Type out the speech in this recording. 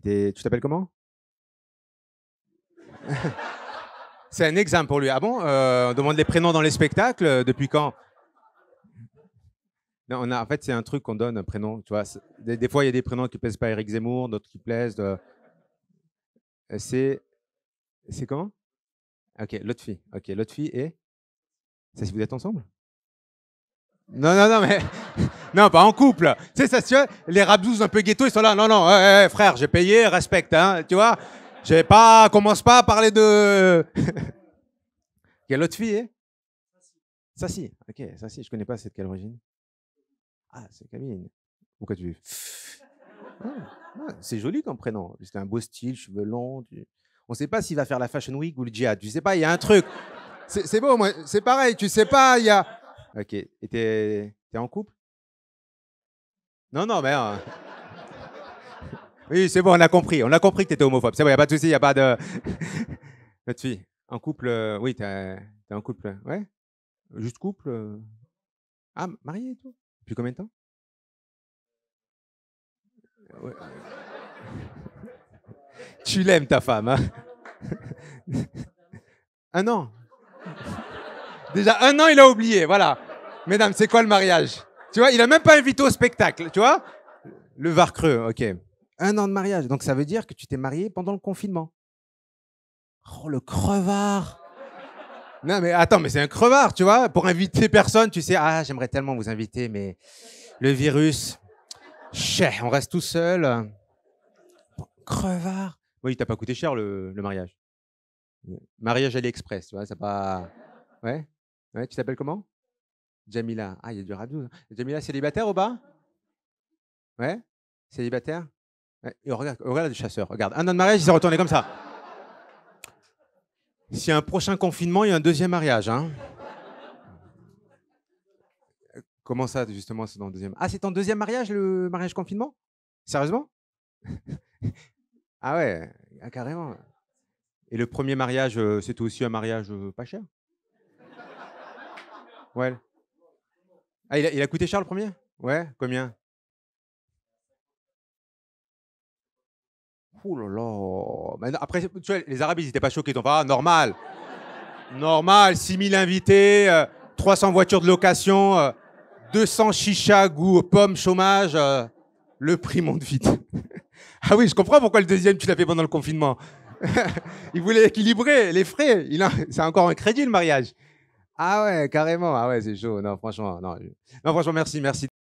tu t'appelles comment C'est un examen pour lui. Ah bon euh, On demande les prénoms dans les spectacles euh, Depuis quand on a, En fait, c'est un truc qu'on donne, un prénom. Tu vois, des, fois, il y a des prénoms qui ne plaisent pas à Eric Zemmour, d'autres qui plaisent. De... Euh, c'est. C'est comment Ok, l'autre fille. Ok, l'autre fille est... C'est si vous êtes ensemble non, non, non, mais. Non, pas en couple. Tu sais, ça se les rabdous un peu ghetto, ils sont là. Non, non, frère, j'ai payé, respecte, hein, tu vois. J'ai pas, commence pas à parler de. Quelle autre fille, hein Ça, si. Ok, ça, si. Je connais pas, c'est de quelle origine Ah, c'est Camille. Pourquoi tu. Ah, ah, c'est joli comme prénom. C'est un beau style, cheveux longs. On sait pas s'il va faire la Fashion Week ou le djihad. Tu sais pas, il y a un truc. C'est beau, moi. C'est pareil, tu sais pas, il y a. Ok. Et t'es en couple Non, non, mais. Hein. Oui, c'est bon, on a compris. On a compris que t'étais homophobe. C'est bon, y a pas de souci, y a pas de. Notre fille, en couple, euh, oui, t'es en couple, euh, ouais Juste couple euh. Ah, marié et tout Depuis combien de temps Tu l'aimes ta femme, hein Un an Déjà, un an, il a oublié, voilà. Mesdames, c'est quoi le mariage Tu vois, il a même pas invité au spectacle, tu vois Le var creux, ok. Un an de mariage, donc ça veut dire que tu t'es marié pendant le confinement. Oh, le crevard Non, mais attends, mais c'est un crevard, tu vois Pour inviter personne, tu sais, ah, j'aimerais tellement vous inviter, mais le virus, cher, on reste tout seul. crevard Oui, t'a pas coûté cher le, mariage. mariage. à l'Express, tu vois, ça pas... Ouais tu t'appelles comment Jamila. Ah, il y a du radio. Hein. Jamila, célibataire au bas Ouais Célibataire regarde, regarde le chasseur. Regarde, un an de mariage, il s'est retourné comme ça. S'il y a un prochain confinement, il y a un deuxième mariage. Hein. Comment ça, justement, c'est dans le deuxième Ah, c'est ton deuxième mariage, le mariage confinement Sérieusement Ah ouais, ah, carrément. Et le premier mariage, euh, c'était aussi un mariage euh, pas cher Ouais. Ah, il a, coûté Charles le premier Ouais, combien Ouh là là. Après, les Arabes, ils n'étaient pas choqués. Ah, normal. normal, 6000 invités, 300 euh, voitures de location, 200 euh, chichas goût pommes chômage. Euh, le prix monte vite. ah oui, je comprends pourquoi le deuxième, tu l'as fait pendant le confinement. il voulait équilibrer les frais. A... C'est encore un crédit, le mariage. Ah ouais, carrément. Ah ouais, c'est chaud. Non, franchement, non. Non, franchement, merci, merci.